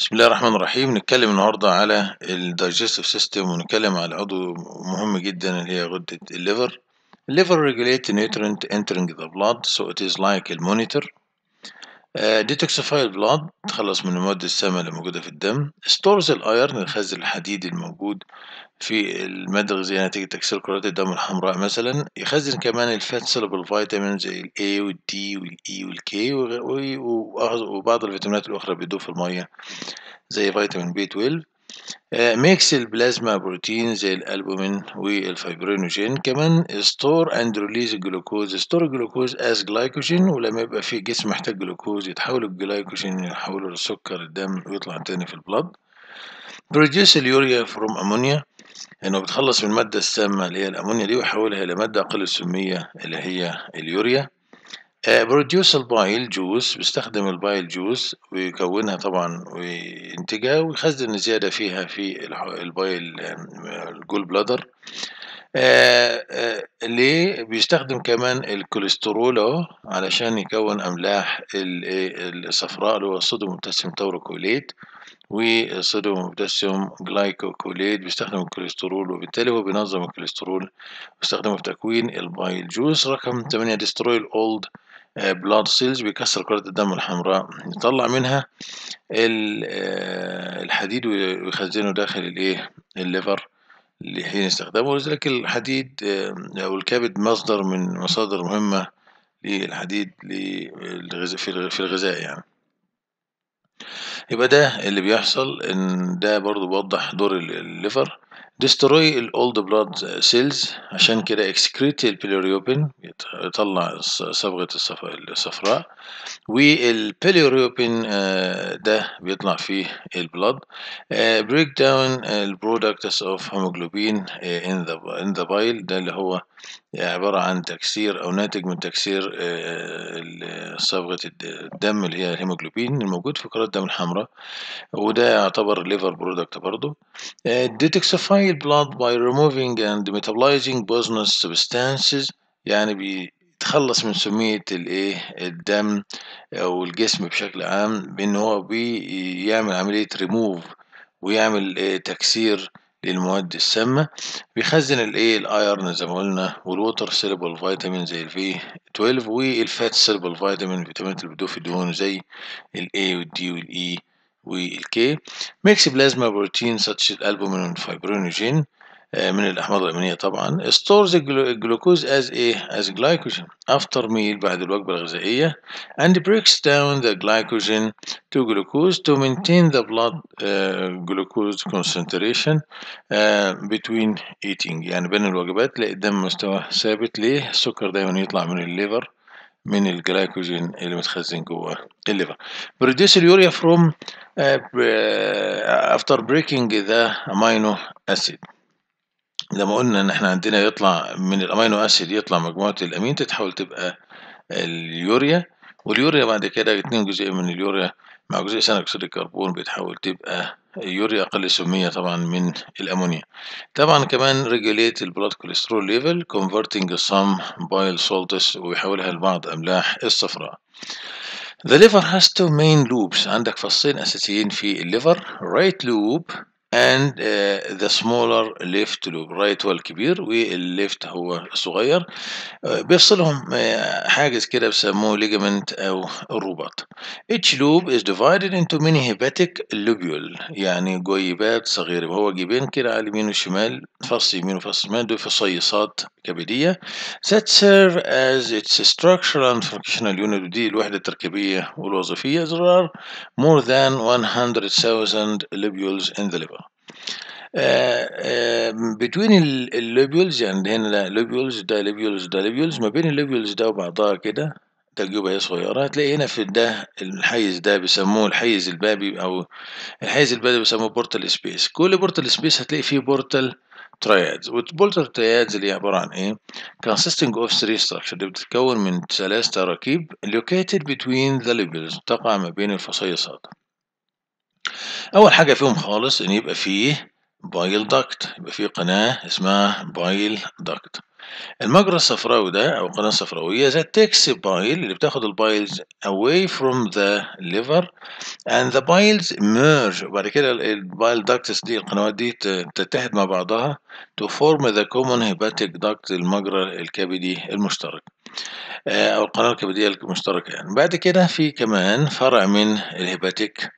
بسم الله الرحمن الرحيم نتكلم النهاردة على الدايجستيف سيستم ونتكلم على عضو مهم جدا اللي هي غدة الليفر الليفر regulate nutrient entering the blood so it is like a monitor ديتوكسيفاي آه، البلاد تخلص من المواد السامة اللي موجودة في الدم ستورز الايرن الخزن الحديد الموجود في المادة الغذائية نتيجة تكسير كرات الدم الحمراء مثلا يخزن كمان الفات سيلبل فيتامين زي ال A وال D وال E وال K وبعض الفيتامينات الأخرى بيدوب في المية زي فيتامين بي 12 ميكس البلازما بروتين زي الالبومين والفيبرينوجين كمان ستور اند ريليز الجلوكوز ستور الجلوكوز از جلايكوجين ولما يبقى في جسم محتاج جلوكوز يتحول الجلايكوجين يحوله لسكر الدم ويطلع تاني في البلد بروديوس اليوريا فروم امونيا انه بتخلص من الماده السامه اللي هي الامونيا دي ويحولها الى ماده اقل سميه اللي هي اليوريا بروديوس البايل جوس بيستخدم البايل جوس ويكونها طبعا وينتجها ويخزن الزيادة فيها في البايل الجول بلادر آآ آه، آه، ليه بيستخدم كمان الكوليسترول علشان يكون املاح الصفراء اللي هو صوديوم مبتسم تاوروكوليت وصوديوم مبتسم جلايكوكوليت بيستخدم الكوليسترول وبالتالي هو بينظم الكوليسترول بيستخدمه في تكوين البايل جوس رقم 8 ديستروي الاولد بلاد آه، سيلز بيكسر كرة الدم الحمراء يطلع منها آه، الحديد ويخزنه داخل الايه الليفر لحين استخدامه ولذلك الحديد آه، او الكبد مصدر من مصادر مهمه للحديد في الغذاء يعني يبقى ده اللي بيحصل ان ده برضو بوضح دور الليفر destroy the old blood cells عشان كده اكسكريت bilirubin يطلع صبغة الصفراء والبلوريوبين آه، ده بيطلع فيه the آه، products of hemoglobin آه، in the in the bile ده اللي هو عبارة عن تكسير أو ناتج من تكسير صبغة الدم اللي هي الهيموجلوبين الموجود في كرات الدم الحمراء وده يعتبر liver product برضه detoxify بيميل blood by removing and metabolizing poisonous substances يعني بيتخلص من سمية الايه الدم او الجسم بشكل عام بان هو بيعمل عملية ريموف ويعمل آه، تكسير للمواد السامة بيخزن الايه الايرن زي ما قلنا والوتر سيلبل فيتامين زي الفي 12 والفات سيلبل فيتامين فيتامينات اللي في الدهون زي الاي والدي والاي e والكي makes plasma protein such as albumin and fibrinogen من الأحماض الأمينية طبعا stores glucose as a as glycogen after meal بعد الوجبة الغذائية and breaks down the glycogen to glucose to maintain the blood uh, glucose concentration uh, between eating يعني بين الوجبات تلاقي الدم مستوى ثابت ليه السكر دايما يطلع من الليفر من الجلايكوجين اللي متخزن جوه الليفر بريديوس اليوريا فروم افتر بريكنج ذا امينو اسيد لما قلنا ان احنا عندنا يطلع من الامينو اسيد يطلع مجموعه الامين تتحول تبقى اليوريا واليوريا بعد كده اتنين جزء من اليوريا مع جزء ثاني أكسيد الكربون بتحاول تبقى يوريا أقل سمية طبعا من الأمونيا طبعا كمان ريجوليت البلاد كوليسترول ليفل converting some bile سولتس ويحولها لبعض أملاح الصفراء The liver has two main loops عندك فصين أساسيين في الليفر right loop and uh, the smaller left loop right هو الكبير والليفت هو الصغير uh, بيفصلهم uh, حاجز كده بيسموه ligament او الرباط each loop is divided into many hepatic lobule يعني جويبات صغيرة هو جيبين كده على اليمين والشمال فص يمين وفص شمال دول فصيصات كبدية that serve as its structural and functional unit دي الوحدة التركيبية والوظيفية there are more than 100,000 lobules in the liver بين آه، آه، اللوبيولز يعني هنا لوبيولز ده ليبيولز ده ليبيولز ما بين اللوبيولز ده وبعضها كده تجربة هي صغيرة هتلاقي هنا في ده الحيز ده بيسموه الحيز البابي أو الحيز البابي بيسموه بورتال سبيس كل بورتال سبيس هتلاقي فيه بورتال تريادز والبورتال تريادز اللي عبارة عن إيه؟ consisting of three ستراكشر دي بتتكون من ثلاث تراكيب located between the labels تقع ما بين الفصيصات أول حاجة فيهم خالص إن يبقى فيه بايل داكت يبقى في قناة اسمها بايل داكت المجرى الصفراوي ده أو القناة الصفراوية ذا تكس بايل اللي بتاخد البايلز away from the liver and the bile's merge وبعد كده البايل داكتس دي القنوات دي تتحد مع بعضها to form the common hepatic duct المجرى الكبدي المشترك آه، أو القناة الكبدية المشتركة يعني بعد كده في كمان فرع من الهيباتيك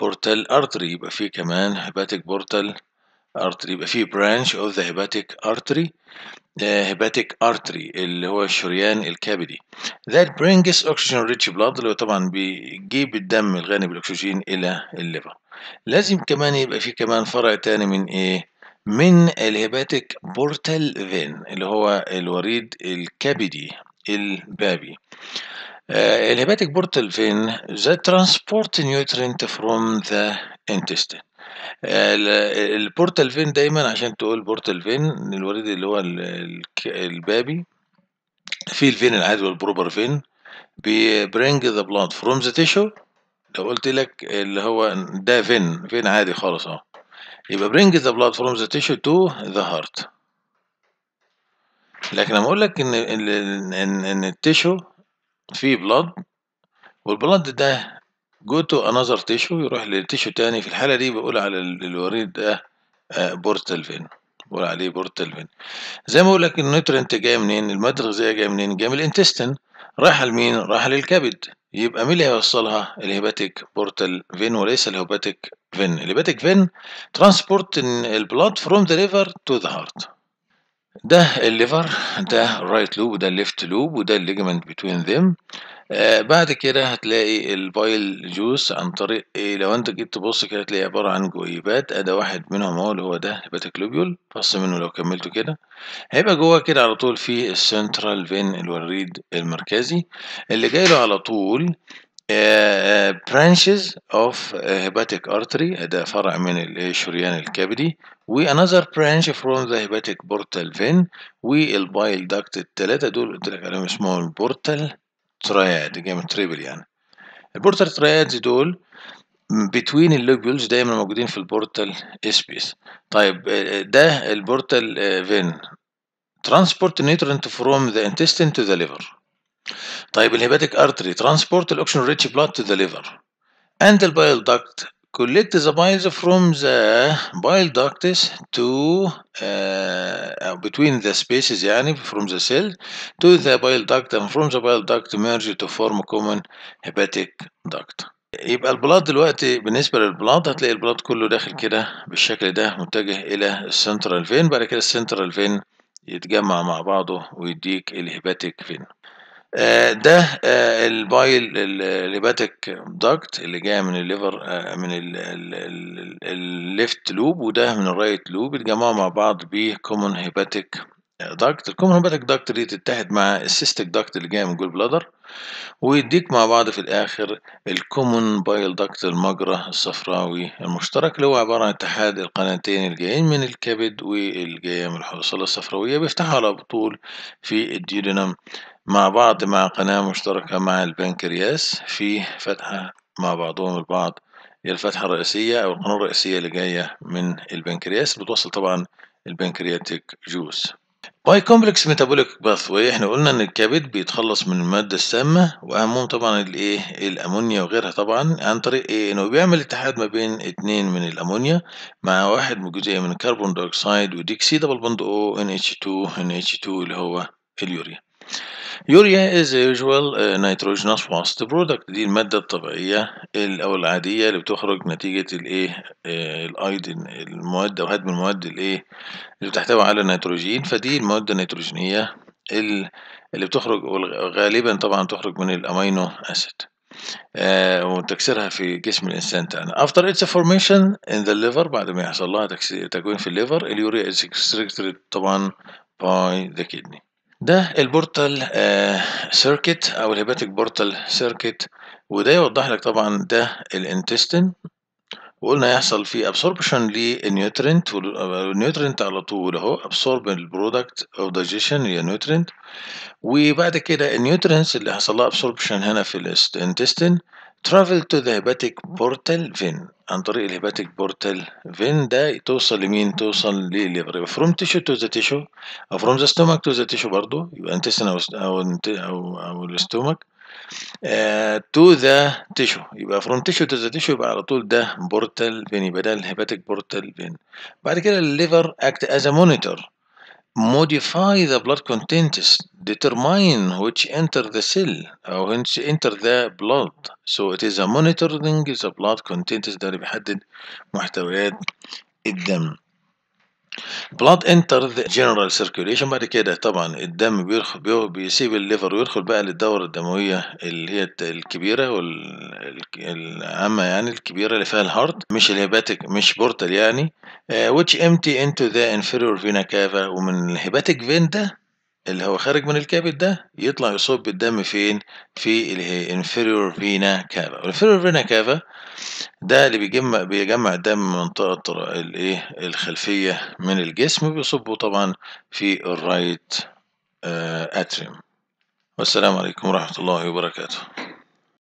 بورتال أرتري يبقى في كمان هيباتيك بورتال ارتري يبقى فيه برانش اوف ذا هيباتيك ارتري هيباتيك ارتري اللي هو الشريان الكبدي that brings oxygen rich blood اللي هو طبعا بيجيب الدم الغني بالاكسجين الى الليفر لازم كمان يبقى فيه كمان فرع تاني من ايه من الهيباتيك بورتال فين اللي هو الوريد الكبدي البابي آه، الهيباتيك بورتال فين ذات transport nutrient from the intestine البورتال فين دايما عشان تقول بورتال فين الوريد اللي هو البابي في الفين العادي والبروبر فين برينج ذا بلاد فروم ذا تيشو لو قلت لك اللي هو ده فين فين عادي خالص اهو يبقى برينج ذا بلاد فروم ذا تيشو تو ذا هارت لكن لما اقول لك ان ان ان, إن التيشو فيه بلاد والبلاد ده go to another tissue يروح لتيشو تاني في الحالة دي بقول على الوريد ده آه، بورتال فين بقول عليه بورتال فين زي ما بقول لك النيوترنت جاي منين المادة الغذائية جاية منين جاي من الانتستين راح لمين راح للكبد يبقى مين اللي هيوصلها الهيباتيك بورتال فين وليس الهيباتيك فين الهيباتيك فين ترانسبورت البلاد فروم ذا ليفر تو ذا هارت ده الليفر ده الرايت لوب وده الليفت لوب وده الليجمنت بتوين ذيم آه، بعد كده هتلاقي البايل جوس عن طريق إيه لو انت جيت تبص كده هتلاقي عبارة عن جويبات ادي واحد منهم اهو اللي هو ده هيباتوكلوبيول بص منه لو كملته كده هيبقى جوه كده على طول في السنترال فين الوريد المركزي اللي جاي له على طول برانشز اوف هيباتيك ارتري artery ده فرع من الشريان إيه، الكبدي و another branch from the hepatic portal vein والبايل داكت التلاتة دول قلت لك عليهم اسمهم البورتال تراياد جيم تريبل يعني البورتال ترايادز دول بتوين اللوبيولز دايما موجودين في البورتال سبيس طيب ده البورتال فين ترانسبورت نيوترنت فروم ذا انتستين تو ذا ليفر طيب الهيباتيك ارتري ترانسبورت الاوكسجين ريتش بلاد تو ذا ليفر اند البايل داكت collect the bile from the bile ducts to uh, uh between the spaces يعني from the cell to the bile duct and from the bile duct merge to form common hepatic duct يبقى البلاط دلوقتي بالنسبة للبلاط هتلاقي البلاط كله داخل كده بالشكل ده متجه إلى السنترال فين بعد كده السنترال فين يتجمع مع بعضه ويديك الهباتيك فين آه، ده آه، البايل الليباتيك داكت اللي جاي من الليفر آه، من الليفت لوب وده من الرايت لوب اتجمعوا مع بعض بكومون هيباتيك داكت الكومون هيباتيك داكت دي تتحد مع السيستيك داكت اللي جاي من جول بلادر ويديك مع بعض في الاخر الكومون بايل داكت المجرى الصفراوي المشترك اللي هو عباره عن اتحاد القناتين الجايين من الكبد والجايه من الحوصله الصفراويه بيفتحوا على طول في الديودنم مع بعض مع قناة مشتركة مع البنكرياس في فتحة مع بعضهم البعض هي الفتحة الرئيسية أو القناة الرئيسية اللي جاية من البنكرياس بتوصل طبعا البنكرياتيك جوز باي كومبلكس ميتابوليك باثوي احنا قلنا ان الكبد بيتخلص من الماده السامه واهمهم طبعا الايه الامونيا وغيرها طبعا عن طريق ايه انه بيعمل اتحاد ما بين اتنين من الامونيا مع واحد من جزيء من الكربون دايوكسيد وديكسي دبل بند او ان اتش 2 ان اتش 2 اللي هو اليوريا يوريا is a usual uh, nitrogenous برودكت product دي المادة الطبيعية أو العادية اللي بتخرج نتيجة الإيه uh, الأيضن المواد أو هدم المواد الإيه اللي بتحتوي على النيتروجين فدي المواد النيتروجينية اللي بتخرج غالبا طبعا تخرج من الأمينو أسيد آه، وتكسرها في جسم الانسان تاعنا after its formation in the liver بعد ما يحصل لها تكوين في الليفر اليوريا is excreted طبعا by the kidney ده البورتال سيركت آه، او الهيباتيك بورتال سيركت وده يوضح لك طبعا ده الانتستين وقلنا هيحصل فيه ابسوربشن للنيوترينت والنيوترينت على طول اهو ابسورب البرودكت اوف دايجيشن هي نيوترنت وبعد كده النيوترينتس اللي حصل لها ابسوربشن هنا في الانتستين travel to the hepatic portal vein عن طريق الهيباتيك بورتال فين ده توصل لمين توصل للليفر يبقى فروم تيشو تو ذا تيشو او فروم ذا ستومك تو ذا تيشو برضه يبقى انتسن او او او, أو الاستومك تو ذا تيشو يبقى فروم تيشو تو ذا تيشو يبقى على طول ده بورتال فين يبقى ده الهيباتيك بورتال فين بعد كده الليفر اكت از ا مونيتور modify the blood contents, determine which enter the cell or which enter the blood. So it is a monitoring of blood contents That we بيحدد محتويات الدم. البلاد انتر ذا جنرال سيركيوليشن بعد كده طبعا الدم بيسيب الليفر ويدخل بقى للدوره الدمويه اللي هي الكبيره والعامه يعني الكبيره اللي فيها الهارت مش الهيباتيك مش بورتال يعني آه، which empty into the inferior vena cava ومن الهيباتيك فين ده اللي هو خارج من الكبد ده يطلع يصب الدم فين في اللي هي inferior vena cava inferior vena cava ده اللي بيجمع بيجمع الدم من منطقة الايه الخلفية من الجسم بيصبه طبعا في الرايت اتريم آه، والسلام عليكم ورحمة الله وبركاته